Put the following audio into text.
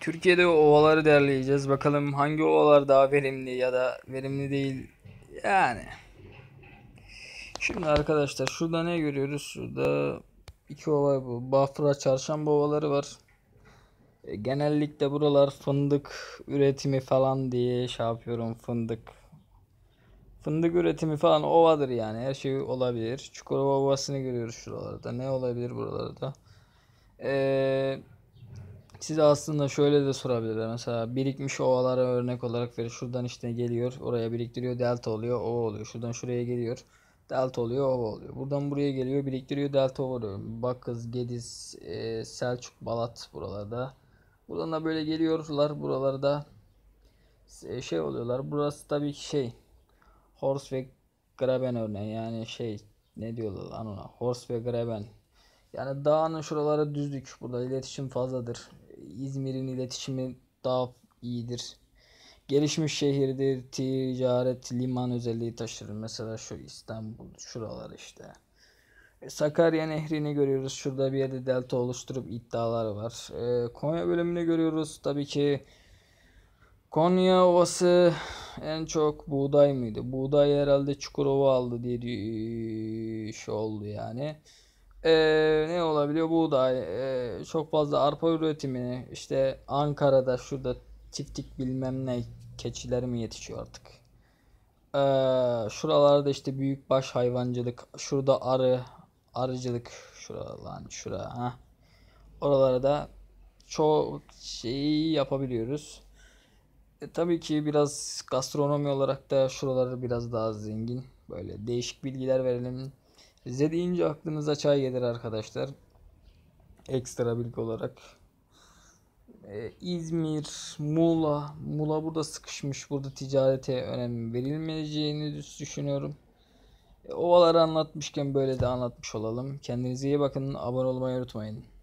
Türkiye'de ovaları derleyeceğiz. Bakalım hangi ovalar daha verimli ya da verimli değil. Yani. Şimdi arkadaşlar şurada ne görüyoruz? Şurada iki ova bu. Bafra çarşamba ovaları var. E, genellikle buralar fındık üretimi falan diye şey yapıyorum fındık. Fındık üretimi falan ovadır yani her şey olabilir. Çukurova ovasını görüyoruz şuralarda. Ne olabilir buralarda? Eee siz aslında şöyle de sorabilirler. Mesela birikmiş ovalara örnek olarak verir. Şuradan işte geliyor. Oraya biriktiriyor. Delta oluyor. Ova oluyor. Şuradan şuraya geliyor. Delta oluyor. Ova oluyor. Buradan buraya geliyor. Biriktiriyor. Delta ova oluyor. Bakız, Gediz, e, Selçuk, Balat buralarda. Buradan da böyle geliyorlar. Buralarda e, şey oluyorlar. Burası tabii ki şey. Horse ve Graben örneği. Yani şey ne diyorlar lan ona. Horse ve Graben. Yani dağın şuraları düzlük. Burada iletişim fazladır. İzmir'in iletişimi daha iyidir. Gelişmiş şehirdir. Ticaret, liman özelliği taşır. Mesela şu İstanbul, şuralar işte. E, Sakarya Nehri'ni görüyoruz. Şurada bir yerde delta oluşturup iddiaları var. E, Konya bölümünü görüyoruz. Tabii ki Konya Ovası en çok buğday mıydı? Buğday herhalde Çukurova aldı diye şey oldu yani. Ee, ne olabiliyor? Buğday, e, çok fazla arpa üretimini, işte Ankara'da şurada çiftlik bilmem ne keçiler mi yetişiyor artık? Ee, şuralarda işte büyük baş hayvancılık, şurada arı, arıcılık, şura lan şura ha. oralarda çok şeyi yapabiliyoruz. E, tabii ki biraz gastronomi olarak da şuraları biraz daha zengin. Böyle değişik bilgiler verelim. Z deyince aklınıza çay gelir arkadaşlar. Ekstra bilgi olarak. Ee, İzmir, Muğla. Muğla burada sıkışmış. Burada ticarete önem verilmeyeceğini düşünüyorum. E, ovaları anlatmışken böyle de anlatmış olalım. Kendinize iyi bakın. Abone olmayı unutmayın.